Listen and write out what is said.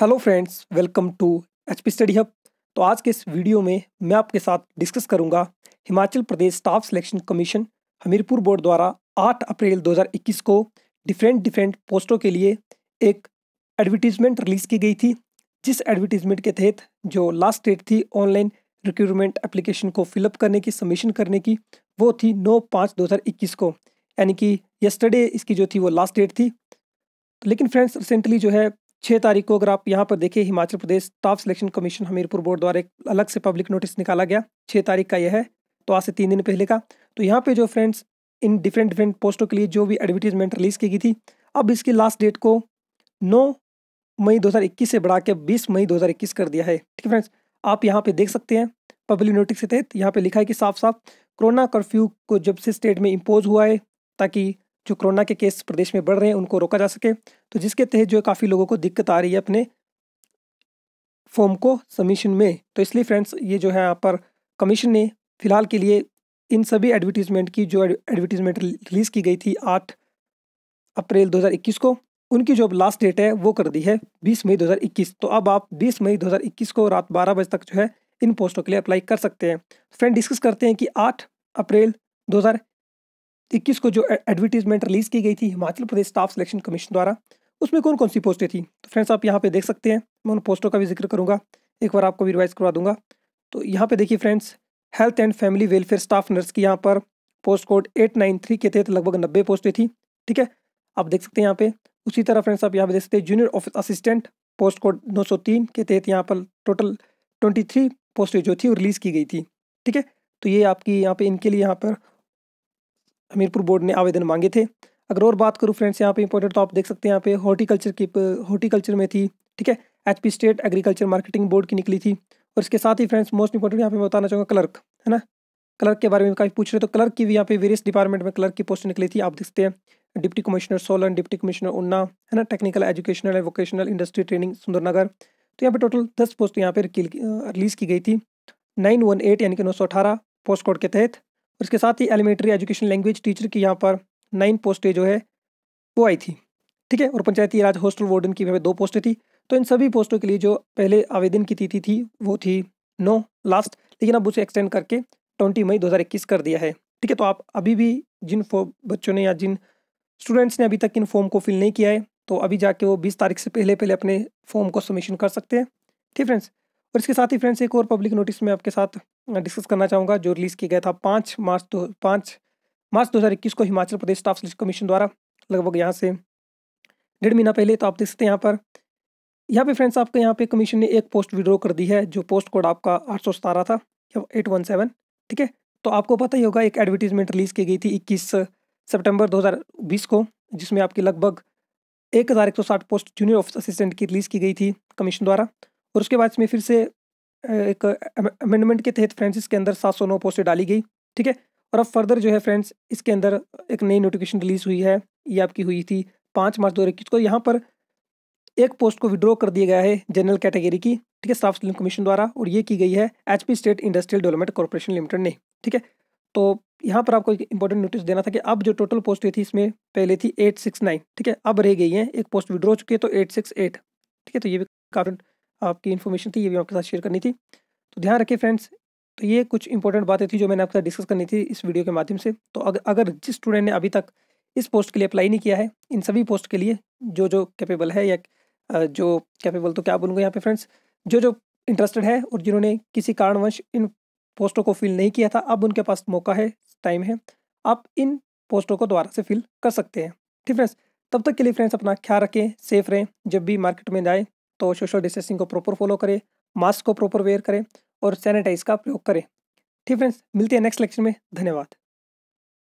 hello friends welcome to H P study hub तो आज के इस वीडियो में मैं आपके साथ डिस्कस करूंगा Himachal Pradesh staff selection commission Hamirpur board द्वारा 8 अप्रैल 2021 को डिफरेंट डिफरेंट पोस्टों के लिए एक एडवर्टीजमेंट रिलीज़ की गई थी जिस एडवर्टीजमेंट के तहत जो लास्ट डेट थी ऑनलाइन रिक्रूटमेंट एप्लीकेशन को फिलअप करने की सबमिशन करने की वो थी नौ पाँच दो को यानी कि यस्टरडे इसकी जो थी वो लास्ट डेट थी लेकिन फ्रेंड्स रिसेंटली जो है छः तारीख को अगर आप यहाँ पर देखिए Himachal Pradesh staff selection commission Hamirpur board द्वारा एक अलग से पब्लिक नोटिस निकाला गया छः तारीख का यह है तो आज से तीन दिन पहले का तो यहाँ पे जो फ्रेंड्स इन डिफरेंट डिफरेंट पोस्टों के लिए जो भी एडवर्टीजमेंट रिलीज़ की गई थी अब इसकी लास्ट डेट को नौ मई दो से बढ़ा के बीस मई दो कर दिया है ठीक है फ्रेंड्स आप यहाँ पर देख सकते हैं पब्लिक नोटिस के तहत यहाँ पर लिखा है कि साफ साफ कोरोना कर्फ्यू को जब से स्टेट में इम्पोज हुआ है ताकि जो कोरोना के केस प्रदेश में बढ़ रहे हैं उनको रोका जा सके तो जिसके तहत जो है काफ़ी लोगों को दिक्कत आ रही है अपने फॉर्म को सबमिशन में तो इसलिए फ्रेंड्स ये जो है यहाँ पर कमीशन ने फिलहाल के लिए इन सभी एडवर्टीज़मेंट की जो एडवर्टीज़मेंट रिलीज़ की गई थी आठ अप्रैल 2021 को उनकी जो अब लास्ट डेट है वो कर दी है 20 मई 2021 तो अब आप 20 मई 2021 को रात 12 बजे तक जो है इन पोस्टों के लिए अप्लाई कर सकते हैं फ्रेंड डिस्कस करते हैं कि 8 अप्रैल इक्कीस को जो एडवर्टीजमेंट रिलीज़ की गई थी Himachal Pradesh staff selection commission द्वारा उसमें कौन कौन सी पोस्टें थी तो फ्रेंड्स आप यहाँ पे देख सकते हैं मैं उन पोस्टों का भी जिक्र करूँगा एक बार आपको भी रिवाइज करवा दूंगा तो यहाँ पे देखिए friends health and family welfare staff nurse की यहाँ पर post code eight nine three के तहत लगभग नब्बे पोस्टें थी ठीक है आप देख सकते हैं यहाँ पे उसी तरह फ्रेंड्स आप यहाँ पे देख सकते हैं junior office assistant post code नौ सौ तीन के तहत यहाँ पर टोटल ट्वेंटी थ्री पोस्टें जो थी वो रिलीज़ की गई थी ठीक है तो ये आपकी यहाँ पे इनके लिए यहाँ पर हमीरपुर बोर्ड ने आवेदन मांगे थे अगर और बात करूँ फ्रेंड्स यहाँ पे इंपॉर्टेंट तो आप देख सकते हैं यहाँ पे हॉर्टिकल्चर की हॉर्टिकल्चर में थी ठीक है H state agriculture marketing board की निकली थी और इसके साथ ही फ्रेंड्स मोस्ट इंपॉर्टेंट यहाँ पे मैं बताना चाहूँगा क्लर्क है ना क्लर्क के बारे में काफ़ी पूछ रहे तो क्लर्क की भी यहाँ पे वेरियस डिपार्टमेंट में क्लर्क की पोस्ट निकली थी आप देख सकते हैं deputy commissioner Solan deputy commissioner Una है ना technical educational and vocational industry training Sundarnagar तो यहाँ पर टोटल दस पोस्ट यहाँ पे रिलीज़ की गई थी नाइन वन एट यानी कि नौ सौ अठारह पोस्ट कोड के तहत और इसके साथ ही एलिमेंट्री एजुकेशन लैंग्वेज टीचर की यहाँ पर नाइन पोस्टें जो है वो आई थी ठीक है और पंचायती राज हॉस्टल वार्डन की दो पोस्टें थी तो इन सभी पोस्टों के लिए जो पहले आवेदन की तिथि थी वो थी नौ लास्ट लेकिन अब उसे एक्सटेंड करके ट्वेंटी मई दो कर दिया है ठीक है तो आप अभी भी जिन बच्चों ने या जिन स्टूडेंट्स ने अभी तक इन फॉर्म को फिल नहीं किया है तो अभी जाके वो बीस तारीख से पहले पहले अपने फॉर्म को सबमिशन कर सकते हैं ठीक फ्रेंड्स और इसके साथ ही फ्रेंड्स एक और पब्लिक नोटिस में आपके साथ डिस्कस करना चाहूँगा जो रिलीज़ किया गया था पाँच मार्च दो पाँच मार्च इक्कीस को Himachal Pradesh staff selection commission द्वारा लगभग यहाँ से डेढ़ महीना पहले तो आप देख सकते हैं यहाँ पर यहाँ पे फ्रेंड्स आपके यहाँ पे कमीशन ने एक पोस्ट विड्रॉ कर दी है जो पोस्ट कोड आपका आठ सौ सतारह था एट वन सेवन ठीक है तो आपको पता ही होगा एक एडवर्टीजमेंट रिलीज़ की गई थी इक्कीस सितंबर 2020 को जिसमें आपकी लगभग एक हज़ार एक सौ साठ पोस्ट जूनियर ऑफिस असिस्टेंट की रिलीज़ की गई थी कमीशन द्वारा और उसके बाद इसमें फिर से एक अमेंडमेंट के तहत फ्रेंड्स इसके अंदर सात सौ नौ पोस्टें डाली गई ठीक है और अब फर्दर जो है फ्रेंड्स इसके अंदर एक नई नोटिफिकेशन रिलीज़ हुई है ये आपकी हुई थी पाँच मार्च दो हज़ार इक्कीस को यहाँ पर एक पोस्ट को विड्रॉ कर दिया गया है जनरल कैटेगरी की ठीक है स्टाफ सिलिंग कमीशन द्वारा और ये की गई है H state industrial development corporation limited ने ठीक है तो यहाँ पर आपको एक इंपॉर्टेंट नोटिस देना था कि अब जो टोटल पोस्टें थी इसमें पहले थी एट सिक्स नाइन ठीक है अब रह गई है एक पोस्ट विड्रॉ चुकी है तो एट सिक्स एट ठीक है तो ये भी काफ़ी आपकी इन्फॉर्मेशन थी ये भी आपके साथ शेयर करनी थी तो ध्यान रखिए फ्रेंड्स तो ये कुछ इंपॉर्टेंट बातें थी जो मैंने आपके साथ डिस्कस करनी थी इस वीडियो के माध्यम से तो अगर अगर जिस स्टूडेंट ने अभी तक इस पोस्ट के लिए अप्लाई नहीं किया है इन सभी पोस्ट के लिए जो जो कैपेबल है या जो कैपेबल तो क्या बोलूँगा यहाँ पे फ्रेंड्स जो जो इंटरेस्टेड है और जिन्होंने किसी कारणवश इन पोस्टों को फिल नहीं किया था अब उनके पास मौका है टाइम है आप इन पोस्टों को दोबारा से फिल कर सकते हैं ठीक फ्रेंड्स तब तक के लिए फ्रेंड्स अपना ख्याल रखें सेफ रहें जब भी मार्केट में जाएँ तो सोशल डिस्टेंसिंग को प्रॉपर फॉलो करें मास्क को प्रॉपर वेयर करें और सैनिटाइज का प्रयोग करें ठीक फ्रेंड्स मिलते हैं नेक्स्ट लेक्चर में धन्यवाद